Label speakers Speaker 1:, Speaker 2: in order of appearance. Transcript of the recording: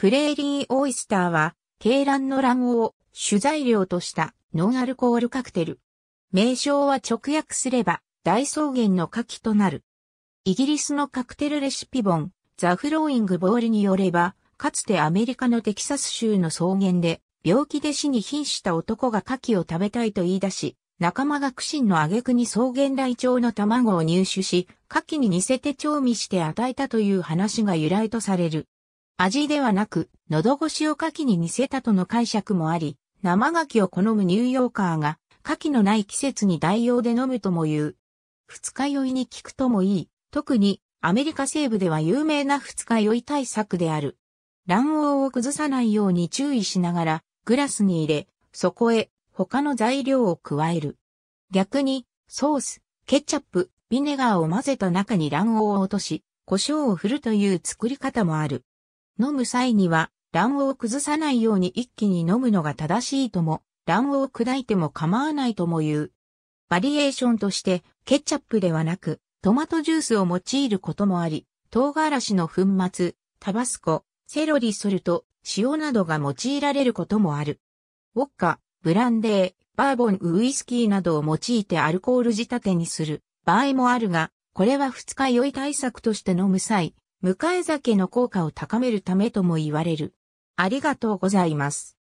Speaker 1: プレーリーオイスターは、鶏卵の卵を主材料としたノンアルコールカクテル。名称は直訳すれば、大草原の牡蠣となる。イギリスのカクテルレシピ本、ザ・フローイング・ボールによれば、かつてアメリカのテキサス州の草原で、病気で死に瀕した男が牡蠣を食べたいと言い出し、仲間が苦心の挙句に草原雷鳥の卵を入手し、牡蠣に似せて調味して与えたという話が由来とされる。味ではなく、喉越しを牡蠣に似せたとの解釈もあり、生牡蠣を好むニューヨーカーが、牡蠣のない季節に代用で飲むとも言う。二日酔いに効くともいい。特に、アメリカ西部では有名な二日酔い対策である。卵黄を崩さないように注意しながら、グラスに入れ、そこへ他の材料を加える。逆に、ソース、ケチャップ、ビネガーを混ぜた中に卵黄を落とし、胡椒を振るという作り方もある。飲む際には卵黄を崩さないように一気に飲むのが正しいとも、卵黄を砕いても構わないとも言う。バリエーションとしてケチャップではなくトマトジュースを用いることもあり、唐辛子の粉末、タバスコ、セロリソルト、塩などが用いられることもある。ウォッカ、ブランデー、バーボンウイスキーなどを用いてアルコール仕立てにする場合もあるが、これは二日酔い対策として飲む際、迎え酒の効果を高めるためとも言われる。ありがとうございます。